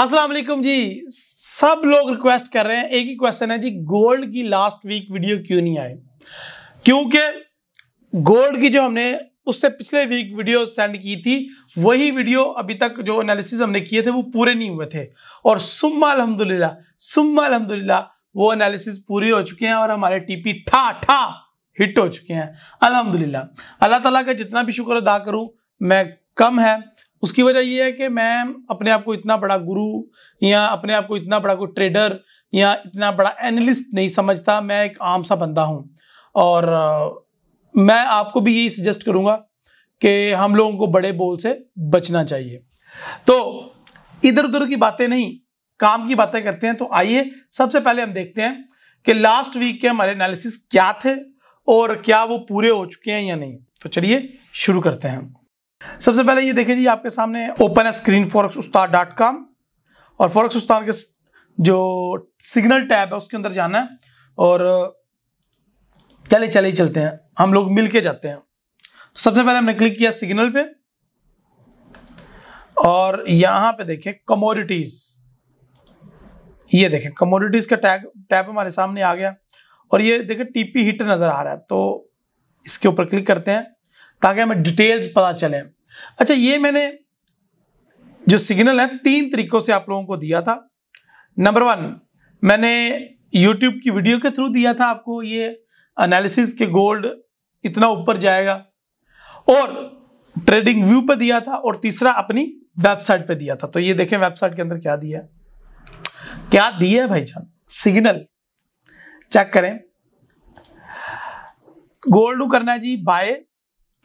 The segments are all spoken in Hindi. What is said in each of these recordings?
अस्सलाम वालेकुम जी सब लोग रिक्वेस्ट कर रहे हैं एक ही क्वेश्चन है जी गोल्ड की लास्ट वीक वीडियो क्यों नहीं आई क्योंकि गोल्ड की जो हमने उससे पिछले वीक वीडियो सेंड की थी वही वीडियो अभी तक जो एनालिसिस हमने किए थे वो पूरे नहीं हुए थे और सुम्मा अलहमदुल्ला सुम्मा अलहमदुल्ला वो एनालिसिस पूरे हो चुके हैं और हमारे टीपी ठा ठा हिट हो चुके हैं अल्हम्दुलिल्लाह अल्लाह ताला का जितना भी शुक्र अदा करूं मैं कम है उसकी वजह यह है कि मैं अपने आप को इतना बड़ा गुरु या अपने आप को इतना बड़ा कोई ट्रेडर या इतना बड़ा एनालिस्ट नहीं समझता मैं एक आम सा बंदा हूँ और मैं आपको भी यही सजेस्ट करूँगा कि हम लोगों को बड़े बोल से बचना चाहिए तो इधर उधर की बातें नहीं काम की बातें करते हैं तो आइए सबसे पहले हम देखते हैं कि लास्ट वीक के हमारे एनालिसिस क्या थे और क्या वो पूरे हो चुके हैं या नहीं तो चलिए शुरू करते हैं सबसे पहले ये देखिए जी आपके सामने ओपन है screen forex Ustad dot com और फॉरक्स उस्ताद के जो सिग्नल टैब है उसके अंदर जाना है और चले चले चलते हैं हम लोग मिल के जाते हैं तो सबसे पहले हमने क्लिक किया सिग्नल पे और यहां पे देखें कमोडिटीज ये देखें कमोडिटीज का टैग टैब हमारे सामने आ गया और ये देखें टीपी हिट नज़र आ रहा है तो इसके ऊपर क्लिक करते हैं ताकि हमें डिटेल्स पता चले अच्छा ये मैंने जो सिग्नल है तीन तरीकों से आप लोगों को दिया था नंबर वन मैंने यूट्यूब की वीडियो के थ्रू दिया था आपको ये एनालिसिस के गोल्ड इतना ऊपर जाएगा और ट्रेडिंग व्यू पे दिया था और तीसरा अपनी वेबसाइट पे दिया था तो ये देखें वेबसाइट के अंदर क्या दिया है क्या दिया है जान सिग्नल चेक करें गोल्ड करना है जी बाय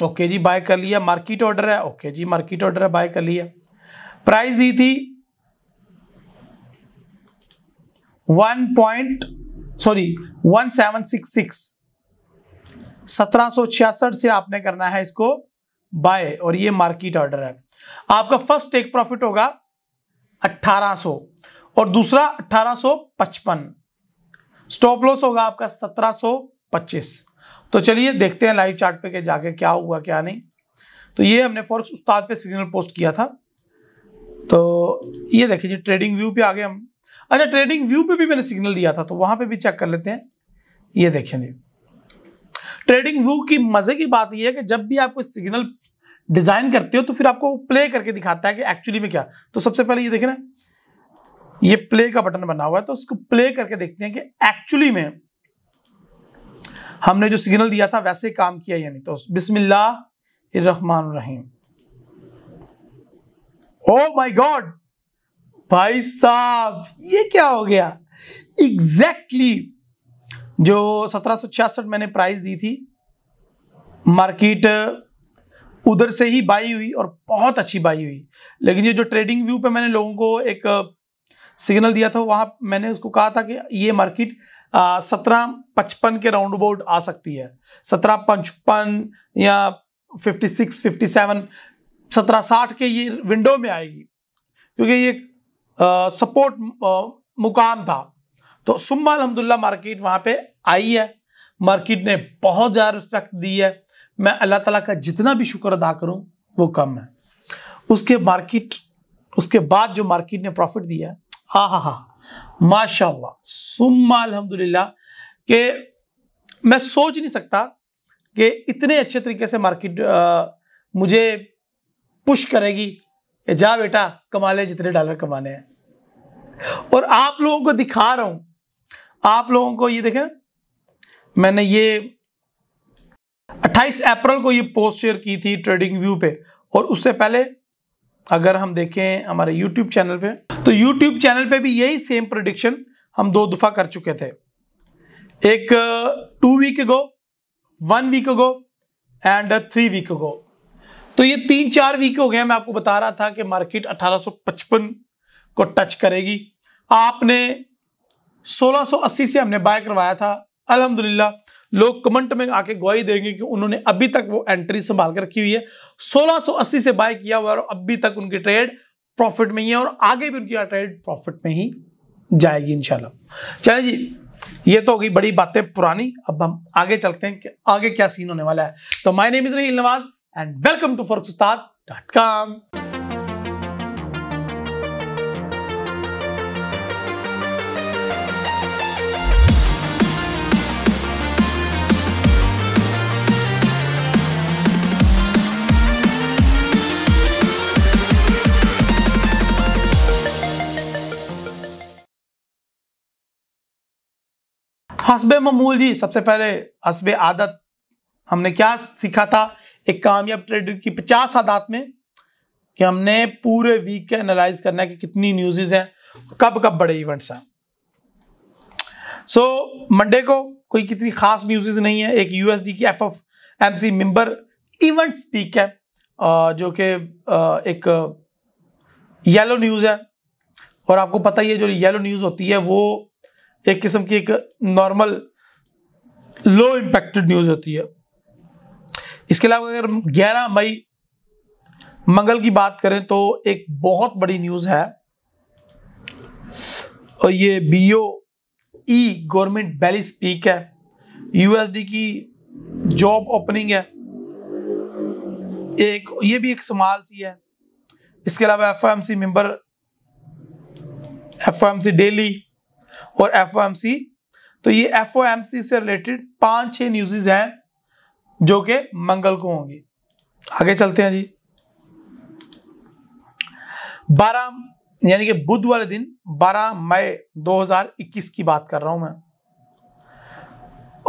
ओके जी बाय कर लिया मार्केट ऑर्डर है ओके जी मार्केट ऑर्डर है बाय कर लिया प्राइस दी थी one point sorry one seven six six सत्रह सो छियासठ से आपने करना है इसको बाय और ये मार्केट ऑर्डर है आपका फर्स्ट टेक प्रॉफिट होगा अट्ठारह सो और दूसरा अट्ठारह सो पचपन स्टॉप लॉस होगा आपका सत्रह सो पच्चीस तो चलिए देखते हैं लाइव चार्ट पे के जाके क्या हुआ क्या नहीं तो ये हमने फॉर उस्ताद पे सिग्नल पोस्ट किया था तो ये देखिए जी ट्रेडिंग व्यू पे आ गए हम अच्छा ट्रेडिंग व्यू पे भी मैंने सिग्नल दिया था तो वहां पे भी चेक कर लेते हैं ये देखें जी ट्रेडिंग व्यू की मज़े की बात यह है कि जब भी आप कोई सिग्नल डिज़ाइन करते हो तो फिर आपको प्ले करके दिखाता है कि एक्चुअली में क्या तो सबसे पहले ये देखे ना ये प्ले का बटन बना हुआ है तो उसको प्ले करके देखते हैं कि एक्चुअली में हमने जो सिग्नल दिया था वैसे काम किया यानी तो बिस्मिल्लाहमान रहीम ओ oh माय गॉड भाई साहब ये क्या हो गया एग्जैक्टली exactly जो छियासठ मैंने प्राइस दी थी मार्केट उधर से ही बाई हुई और बहुत अच्छी बाई हुई लेकिन ये जो ट्रेडिंग व्यू पे मैंने लोगों को एक सिग्नल दिया था वहाँ मैंने उसको कहा था कि ये मार्केट सत्रह पचपन के राउंड अबाउट आ सकती है सत्रह पचपन या फिफ्टी सिक्स फिफ्टी सेवन सत्रह साठ के ये विंडो में आएगी क्योंकि ये सपोर्ट मुकाम था तो सुम्मा अलहमदिल्ला मार्केट वहाँ पे आई है मार्केट ने बहुत ज़्यादा रिस्पेक्ट दी है मैं अल्लाह ताला का जितना भी शुक्र अदा करूँ वो कम है उसके मार्केट उसके बाद जो मार्केट ने प्रॉफिट दिया है आ हा हा माशा सुम्मा अल्हम्दुलिल्लाह कि मैं सोच नहीं सकता कि इतने अच्छे तरीके से मार्केट आ, मुझे पुश करेगी कि जा बेटा कमा ले जितने डॉलर कमाने हैं और आप लोगों को दिखा रहा हूं आप लोगों को ये देखें मैंने ये 28 अप्रैल को ये पोस्ट शेयर की थी ट्रेडिंग व्यू पे और उससे पहले अगर हम देखें हमारे YouTube चैनल पे तो YouTube चैनल पे भी यही सेम प्रोडिक्शन हम दो दफा कर चुके थे एक two week go one week go and three week go तो ये तीन चार वीक हो गया मैं आपको बता रहा था कि मार्केट 1855 को टच करेगी आपने 1680 से हमने बाय करवाया था अल्हम्दुलिल्लाह लोग कमेंट में आके गवाही देंगे कि उन्होंने अभी तक वो एंट्री संभाल कर रखी हुई है 1680 से बाय किया हुआ है और अभी तक उनकी ट्रेड प्रॉफिट में ही है और आगे भी उनकी ट्रेड प्रॉफिट में ही जाएगी इनशाला चलें जी ये तो होगी बड़ी बातें पुरानी अब हम आगे चलते हैं कि आगे क्या सीन होने वाला है तो my name is Rahi Nawaz and welcome to forex Ustad dot com हसब ममूल जी सबसे पहले हसब आदत हमने क्या सीखा था एक कामयाब ट्रेडर की पचास आदत में कि हमने पूरे वीक के एनालाइज करना है कि कितनी न्यूजेज हैं कब कब बड़े इवेंट्स हैं सो so, मंडे को कोई कितनी खास न्यूजेज नहीं है एक यूएसडी की F F M C member event speak है जो कि एक येलो न्यूज़ है और आपको पता ही है जो येलो न्यूज़ होती है वो एक किस्म की एक नॉर्मल लो इम्पैक्टेड न्यूज़ होती है इसके अलावा अगर 11 मई मंगल की बात करें तो एक बहुत बड़ी न्यूज़ है और ये B O E government Bailey speak है यूएसडी की जॉब ओपनिंग है एक ये भी एक समाल सी है इसके अलावा F M C member F M C daily और एफ तो ये एफ से रिलेटेड पांच छह न्यूज़ हैं जो कि मंगल को होंगे आगे चलते हैं जी बारह यानी कि बुध वाले दिन 12 मई 2021 की बात कर रहा हूं मैं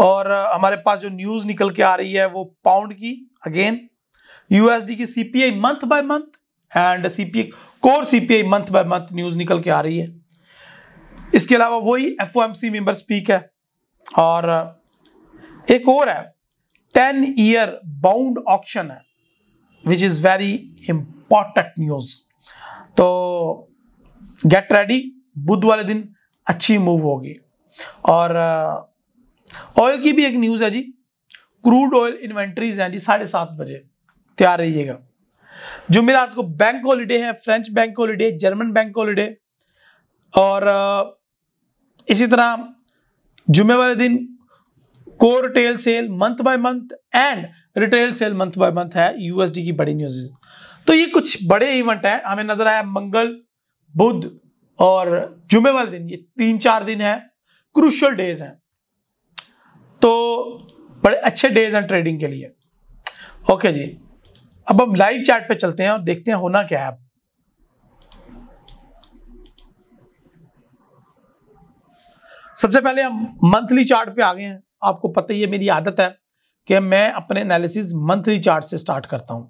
और हमारे पास जो न्यूज़ निकल के आ रही है वो पाउंड की अगेन यूएसडी की CPI month by month and CPI core CPI month by month news निकल के आ रही है इसके अलावा वही F O M C member speak है और एक और है टेन ईयर बाउंड ऑप्शन है which is very important news तो गेट रेडी बुध वाले दिन अच्छी मूव होगी और ऑयल की भी एक न्यूज़ है जी क्रूड ऑयल इन्वेंट्रीज हैं जी साढ़े सात बजे तैयार रहिएगा जो मेरा को बैंक हॉलीडे है French bank holiday German bank holiday और इसी तरह जुमे वाले दिन core retail sale month by month and retail sale month by month है यूएसडी की बड़ी न्यूज तो ये कुछ बड़े इवेंट हैं हमें नजर आया मंगल बुध और जुमे वाले दिन ये तीन चार दिन है क्रूशल डेज हैं तो बड़े अच्छे डेज हैं ट्रेडिंग के लिए ओके जी अब हम लाइव चार्ट पे चलते हैं और देखते हैं होना क्या है सबसे पहले हम मंथली चार्ट पे आ गए हैं आपको पता ही है मेरी आदत है कि मैं अपने एनालिसिस मंथली चार्ट से स्टार्ट करता हूं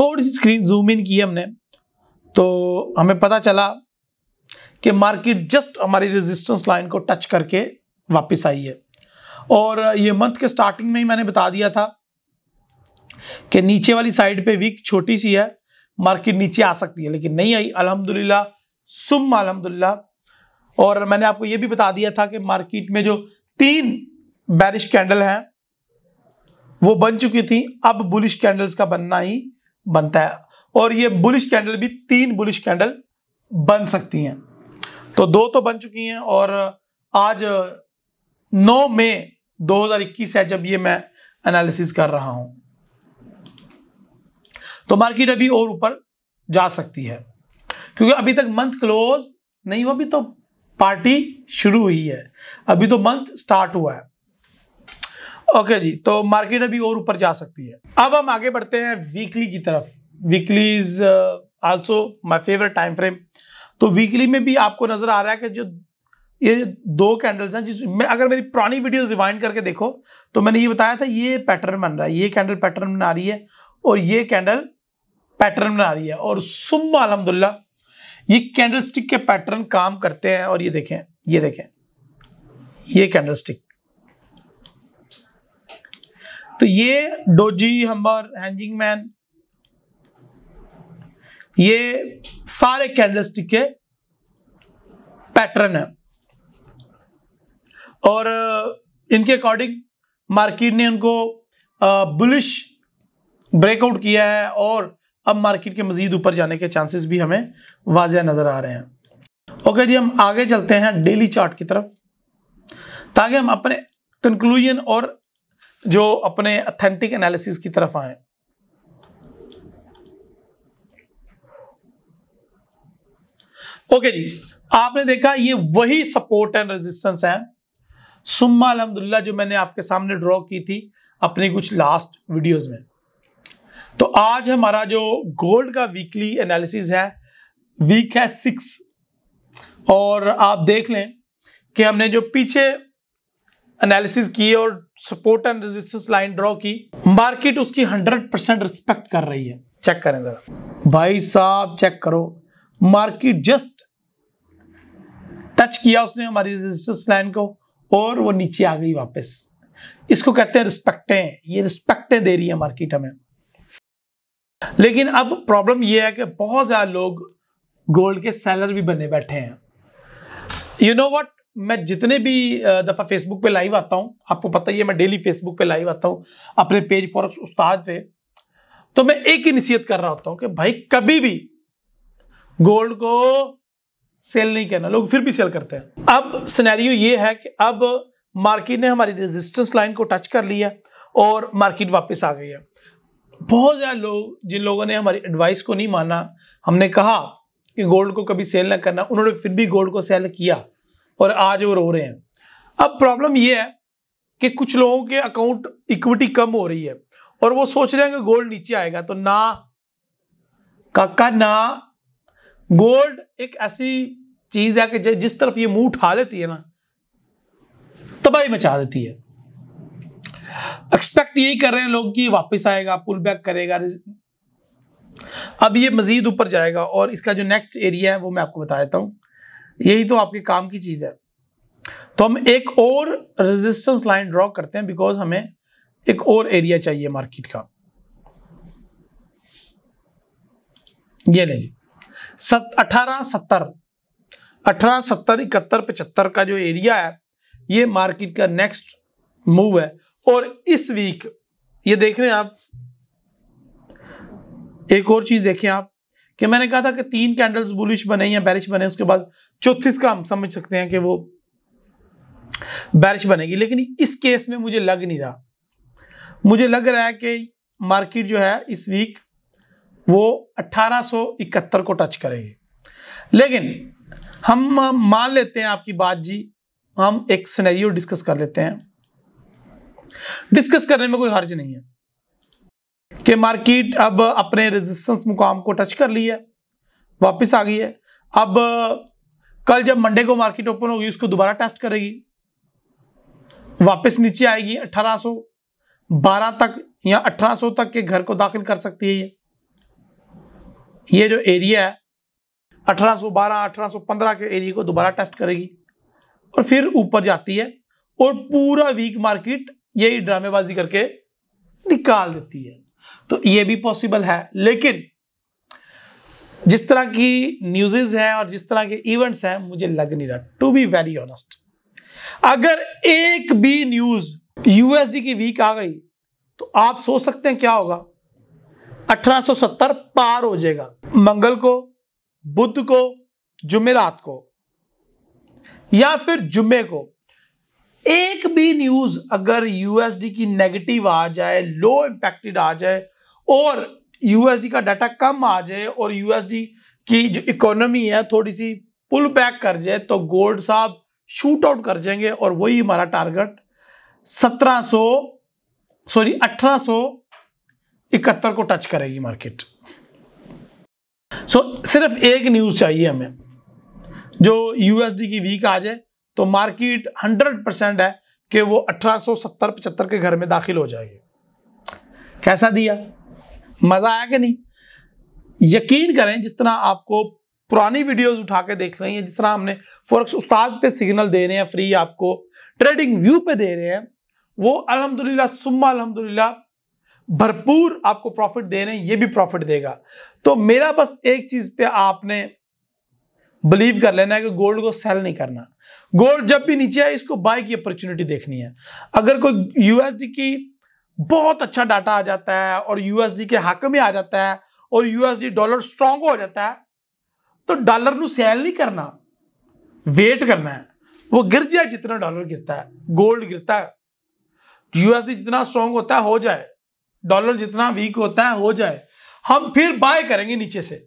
थोड़ी सी स्क्रीन जूम इन की हमने तो हमें पता चला कि मार्केट जस्ट हमारी रेजिस्टेंस लाइन को टच करके वापस आई है और ये मंथ के स्टार्टिंग में ही मैंने बता दिया था कि नीचे वाली साइड पे वीक छोटी सी है मार्केट नीचे आ सकती है लेकिन नहीं आई अलहमदुल्ला सुम अलहमदुल्ला और मैंने आपको ये भी बता दिया था कि मार्केट में जो तीन बैरिश कैंडल हैं वो बन चुकी थी अब बुलिश कैंडल्स का बनना ही बनता है और ये बुलिश कैंडल भी तीन बुलिश कैंडल बन सकती हैं तो दो तो बन चुकी हैं और आज 9 मई 2021 है जब ये मैं एनालिसिस कर रहा हूं तो मार्केट अभी और ऊपर जा सकती है क्योंकि अभी तक मंथ क्लोज नहीं हुआ अभी तो पार्टी शुरू हुई है अभी तो मंथ स्टार्ट हुआ है ओके जी तो मार्केट अभी और ऊपर जा सकती है अब हम आगे बढ़ते हैं वीकली की तरफ weekly is also my favourite time frame तो वीकली में भी आपको नजर आ रहा है कि जो ये दो कैंडल्स हैं मैं अगर मेरी पुरानी वीडियोस रिवाइंड करके देखो तो मैंने ये बताया था ये पैटर्न बन रहा है ये कैंडल पैटर्न बना रही है और ये कैंडल पैटर्न बना रही है और सुम अलहमदुल्ला ये कैंडलस्टिक के पैटर्न काम करते हैं और ये देखें ये देखें ये कैंडलस्टिक तो ये डोजी हम्बर हैंजिंग मैन ये सारे कैंडलस्टिक के पैटर्न है और इनके अकॉर्डिंग मार्केट ने उनको बुलिश ब्रेकआउट किया है और अब मार्केट के मजीद ऊपर जाने के चांसेस भी हमें वाजिया नज़र आ रहे हैं ओके जी हम आगे चलते हैं डेली चार्ट की तरफ ताकि हम अपने कंक्लूजन और जो अपने अथेंटिक एनालिसिस की तरफ आए ओके जी आपने देखा ये वही सपोर्ट एंड रेजिस्टेंस है सुम्मा अलहमदुल्ला जो मैंने आपके सामने ड्रॉ की थी अपनी कुछ लास्ट वीडियोस में तो आज हमारा जो गोल्ड का वीकली एनालिसिस है वीक है सिक्स और आप देख लें कि हमने जो पीछे एनालिसिस की और support and resistance line draw की मार्केट उसकी 100 परसेंट रिस्पेक्ट कर रही है चेक करें जरा भाई साहब चेक करो मार्केट जस्ट टच किया उसने हमारी रेजिस्टेंस लाइन को और वो नीचे आ गई वापस इसको कहते हैं रिस्पेक्टें ये रिस्पेक्टें दे रही है मार्केट हमें लेकिन अब प्रॉब्लम यह है कि बहुत ज़्यादा लोग गोल्ड के सेलर भी बने बैठे हैं यू नो वट मैं जितने भी दफ़ा फेसबुक पे लाइव आता हूँ आपको पता ही है मैं डेली फेसबुक पे लाइव आता हूँ अपने पेज फॉर उस्ताद पे तो मैं एक ही नसीहत कर रहा होता हूँ कि भाई कभी भी गोल्ड को सेल नहीं करना लोग फिर भी सेल करते हैं अब सिनेरियो ये है कि अब मार्केट ने हमारी रेजिस्टेंस लाइन को टच कर लिया और मार्केट वापस आ गई है बहुत ज़्यादा लोग जिन लोगों ने हमारी एडवाइस को नहीं माना हमने कहा कि गोल्ड को कभी सेल ना करना उन्होंने फिर भी गोल्ड को सेल किया और आज वो रो रहे हैं अब प्रॉब्लम ये है कि कुछ लोगों के अकाउंट इक्विटी कम हो रही है और वो सोच रहे हैं कि गोल्ड नीचे आएगा तो ना काका ना गोल्ड एक ऐसी चीज है कि जिस तरफ ये मुंह उठा लेती है ना तबाही मचा देती है एक्सपेक्ट यही कर रहे हैं लोग कि वापस आएगा पुल बैक करेगा अब ये मज़ीद ऊपर जाएगा और इसका जो नेक्स्ट एरिया है वो मैं आपको बता देता हूँ यही तो आपके काम की चीज़ है तो हम एक और रेजिस्टेंस लाइन ड्रॉ करते हैं बिकॉज हमें एक और एरिया चाहिए मार्केट का ये नहीं जी सत अठारह सत्तर अठारह सत्तर इकहत्तर पचहत्तर का जो एरिया है ये मार्केट का नेक्स्ट मूव है और इस वीक ये देख रहे हैं आप एक और चीज देखें आप कि मैंने कहा था कि तीन कैंडल्स बुलिश बने या बैरिश बने उसके बाद चौथीस का हम समझ सकते हैं कि वो बैरिश बनेगी लेकिन इस केस में मुझे लग नहीं रहा मुझे लग रहा है कि मार्केट जो है इस वीक वो 1871 को टच करेगी लेकिन हम मान लेते हैं आपकी बात जी हम एक सिनेरियो डिस्कस कर लेते हैं डिस्कस करने में कोई हर्ज नहीं है कि मार्केट अब अपने रेजिस्टेंस मुकाम को टच कर ली है वापस आ गई है अब कल जब मंडे को मार्केट ओपन होगी उसको दोबारा टेस्ट करेगी वापस नीचे आएगी 1800 12 तक या 1800 तक के घर को दाखिल कर सकती है ये ये जो एरिया है 1812 1815 के एरिया को दोबारा टेस्ट करेगी और फिर ऊपर जाती है और पूरा वीक मार्केट यही ड्रामेबाजी करके निकाल देती है तो ये भी पॉसिबल है लेकिन जिस तरह की न्यूजेज हैं और जिस तरह के इवेंट्स हैं मुझे लग नहीं रहा टू बी वेरी ऑनेस्ट अगर एक भी न्यूज यूएसडी की वीक आ गई तो आप सोच सकते हैं क्या होगा 1870 पार हो जाएगा मंगल को बुद्ध को जुमेरात को या फिर जुम्मे को एक भी न्यूज अगर यूएसडी की नेगेटिव आ जाए लो इंपैक्टेड आ जाए और यूएसडी का डाटा कम आ जाए और यूएसडी की जो इकोनॉमी है थोड़ी सी पुल बैक कर जाए तो गोल्ड साहब शूट आउट कर जाएंगे और वही हमारा टारगेट 1700 सॉरी अठारह इकहत्तर को टच करेगी मार्केट सो so, सिर्फ एक न्यूज चाहिए हमें जो यूएसडी की वीक आ जाए तो मार्केट 100 परसेंट है कि वो अठारह सौ के घर में दाखिल हो जाएगी कैसा दिया मजा आया कि नहीं यकीन करें जिस तरह आपको पुरानी वीडियोस उठा के देख रही हैं जिस तरह हमने फोरक्स उस्ताद पे सिग्नल दे रहे हैं फ्री आपको ट्रेडिंग व्यू पे दे रहे हैं वो अलहमदुल्ला सुम्मा अलहमदुल्ला भरपूर आपको प्रॉफिट दे रहे हैं ये भी प्रॉफिट देगा तो मेरा बस एक चीज पे आपने बिलीव कर लेना है कि गोल्ड को सेल नहीं करना गोल्ड जब भी नीचे आए इसको बाय की अपॉर्चुनिटी देखनी है अगर कोई यूएसडी की बहुत अच्छा डाटा आ जाता है और यूएसडी के हक में आ जाता है और यूएसडी डॉलर स्ट्रांग हो जाता है तो डॉलर नु सेल नहीं करना वेट करना है वो गिर जाए जितना डॉलर गिरता है गोल्ड गिरता है यूएसडी जितना स्ट्रांग होता है हो जाए डॉलर जितना वीक होता है हो जाए हम फिर बाय करेंगे नीचे से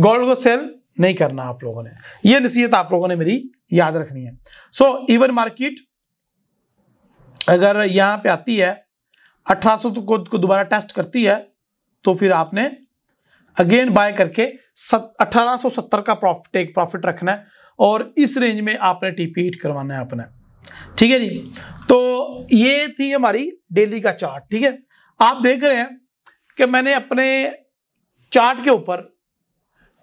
गोल्ड को सेल नहीं करना आप लोगों ने यह नसीहत आप लोगों ने मेरी याद रखनी है सो इवन मार्केट अगर यहां पे आती है अठारह सौ को, तो को दोबारा टेस्ट करती है तो फिर आपने अगेन बाय करके सत, 1870 का प्रॉफिट एक प्रॉफिट रखना है और इस रेंज में आपने टीपी हिट करवाना है अपने ठीक है जी तो ये थी हमारी डेली का चार्ट ठीक है आप देख रहे हैं कि मैंने अपने चार्ट के ऊपर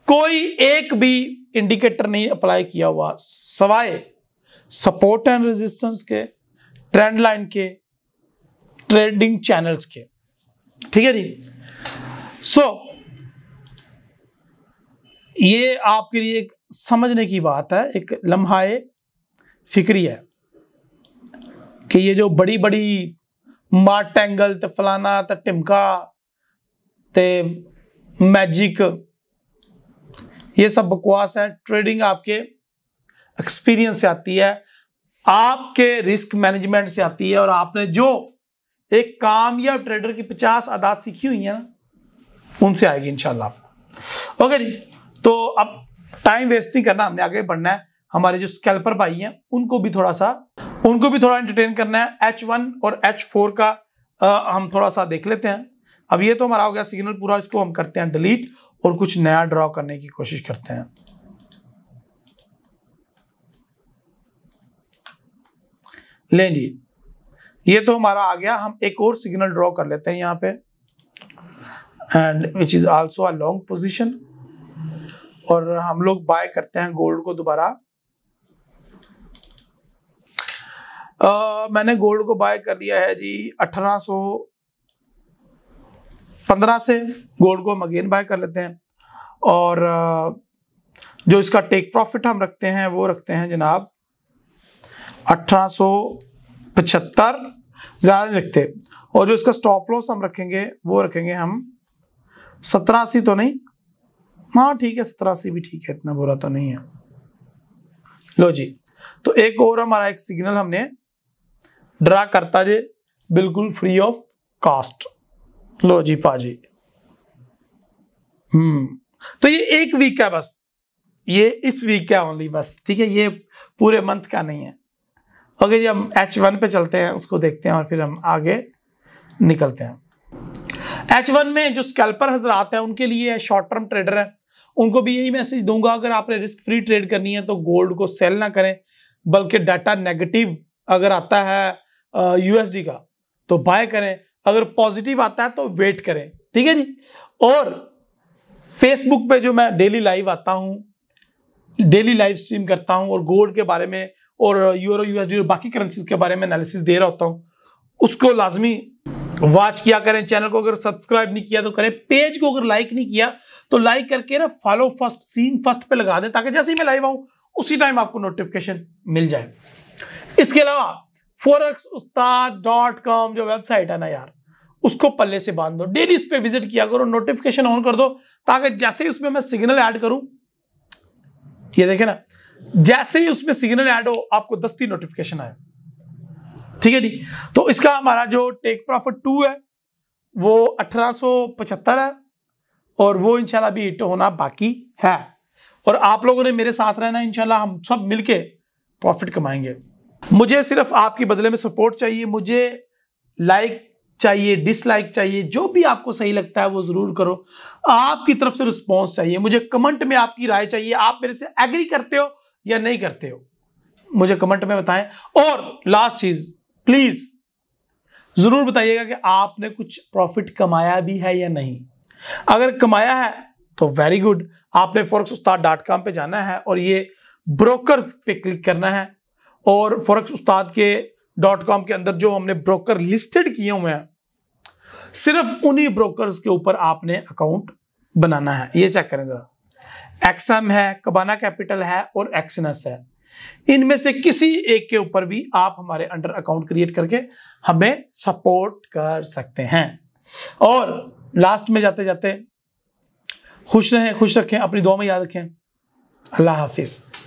कोई एक भी इंडिकेटर नहीं अप्लाई किया हुआ सवाए सपोर्ट एंड रेजिस्टेंस के ट्रेंड लाइन के ट्रेडिंग चैनल्स के ठीक है जी सो ये आपके लिए एक समझने की बात है एक लम्हा फिक्री है कि ये जो बड़ी बड़ी मार्ट एंगल तो फलाना तो टिमका तो मैजिक ये सब बकवास है ट्रेडिंग आपके एक्सपीरियंस से आती है आपके रिस्क मैनेजमेंट से आती है और आपने जो एक कामयाब ट्रेडर की पचास आदात सीखी हुई है ना उनसे आएगी इनशाला ओके जी तो अब टाइम वेस्ट नहीं करना हमने आगे बढ़ना है हमारे जो स्कैल्पर भाई हैं उनको भी थोड़ा सा उनको भी थोड़ा एंटरटेन करना है एच वन और एच फोर का आ, हम थोड़ा सा देख लेते हैं अब ये तो हमारा हो गया सिग्नल पूरा इसको हम करते हैं डिलीट और कुछ नया ड्रॉ करने की कोशिश करते हैं लें जी ये तो हमारा आ गया हम एक और सिग्नल ड्रॉ कर लेते हैं यहाँ पे and which is also a long position और हम लोग बाय करते हैं गोल्ड को दोबारा मैंने गोल्ड को बाय कर लिया है जी अठारह पंद्रह से गोल्ड को हम अगेन बाय कर लेते हैं और जो इसका टेक प्रॉफिट हम रखते हैं वो रखते हैं जनाब अठारह सौ पचहत्तर ज़्यादा नहीं रखते और जो इसका स्टॉप लॉस हम रखेंगे वो रखेंगे हम सतरासी तो नहीं हाँ ठीक है सतरासी भी ठीक है इतना बुरा तो नहीं है लो जी तो एक और हमारा एक सिग्नल हमने ड्रा करता जे बिल्कुल फ्री ऑफ कॉस्ट लो जी पाजी हम्म तो ये एक वीक का बस ये इस वीक का ओनली बस ठीक है ये पूरे मंथ का नहीं है ओके जी हम एच वन पे चलते हैं उसको देखते हैं और फिर हम आगे निकलते हैं एच वन में जो स्कैल्पर हजरात हैं उनके लिए शॉर्ट टर्म ट्रेडर हैं उनको भी यही मैसेज दूंगा अगर आपने रिस्क फ्री ट्रेड करनी है तो गोल्ड को सेल ना करें बल्कि डाटा नेगेटिव अगर आता है यूएसडी का तो बाय करें अगर पॉजिटिव आता है तो वेट करें ठीक है जी और फेसबुक पे जो मैं डेली लाइव आता हूँ डेली लाइव स्ट्रीम करता हूँ और गोल्ड के बारे में और यूरो यूएसडी और बाकी करेंसीज के बारे में एनालिसिस दे रहा होता हूँ उसको लाजमी वॉच किया करें चैनल को अगर सब्सक्राइब नहीं किया तो करें पेज को अगर लाइक नहीं किया तो लाइक करके ना फॉलो फर्स्ट सीन फर्स्ट पे लगा दें ताकि जैसे ही मैं लाइव आऊं उसी टाइम आपको नोटिफिकेशन मिल जाए इसके अलावा फोरक्स उस्ताद डॉट कॉम जो वेबसाइट है ना यार उसको पल्ले से बांध दो डेली उस पर विजिट किया करो नोटिफिकेशन ऑन कर दो ताकि जैसे ही उसमें मैं सिग्नल ऐड करूं ये देखे ना जैसे ही उसमें सिग्नल ऐड हो आपको दस्ती नोटिफिकेशन आए ठीक है जी तो इसका हमारा जो टेक प्रॉफिट टू है वो अठारह है और वो इनशाला भी हिट होना बाकी है और आप लोगों ने मेरे साथ रहना इनशाला हम सब मिलके प्रॉफिट कमाएंगे मुझे सिर्फ आपके बदले में सपोर्ट चाहिए मुझे लाइक चाहिए डिसलाइक चाहिए जो भी आपको सही लगता है वो ज़रूर करो आपकी तरफ से रिस्पॉन्स चाहिए मुझे कमेंट में आपकी राय चाहिए आप मेरे से एग्री करते हो या नहीं करते हो मुझे कमेंट में बताएं और लास्ट चीज़ प्लीज़ ज़रूर बताइएगा कि आपने कुछ प्रॉफिट कमाया भी है या नहीं अगर कमाया है तो वेरी गुड आपने फॉरक्स उस्ताद डॉट कॉम पर जाना है और ये ब्रोकर्स पे क्लिक करना है और फॉरक्स उस्ताद के डॉट कॉम के अंदर जो हमने ब्रोकर लिस्टेड किए हुए हैं सिर्फ उन्हीं ब्रोकर्स के ऊपर आपने अकाउंट बनाना है ये चेक करें जरा एक्सएम है कबाना कैपिटल है और एक्सनस है इनमें से किसी एक के ऊपर भी आप हमारे अंडर अकाउंट क्रिएट करके हमें सपोर्ट कर सकते हैं और लास्ट में जाते जाते खुश रहें खुश रखें अपनी दुआ में याद रखें अल्लाह हाफिज़